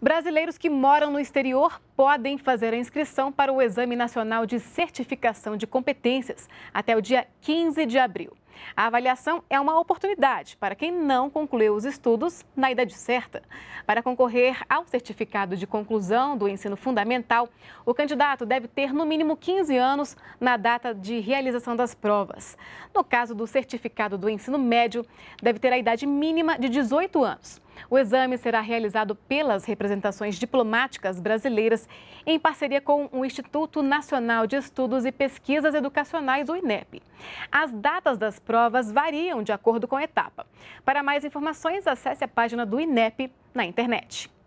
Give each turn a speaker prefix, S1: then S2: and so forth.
S1: Brasileiros que moram no exterior podem fazer a inscrição para o Exame Nacional de Certificação de Competências até o dia 15 de abril. A avaliação é uma oportunidade para quem não concluiu os estudos na idade certa. Para concorrer ao certificado de conclusão do ensino fundamental, o candidato deve ter no mínimo 15 anos na data de realização das provas. No caso do certificado do ensino médio, deve ter a idade mínima de 18 anos. O exame será realizado pelas representações diplomáticas brasileiras em parceria com o Instituto Nacional de Estudos e Pesquisas Educacionais, o INEP. As datas das provas variam de acordo com a etapa. Para mais informações, acesse a página do INEP na internet.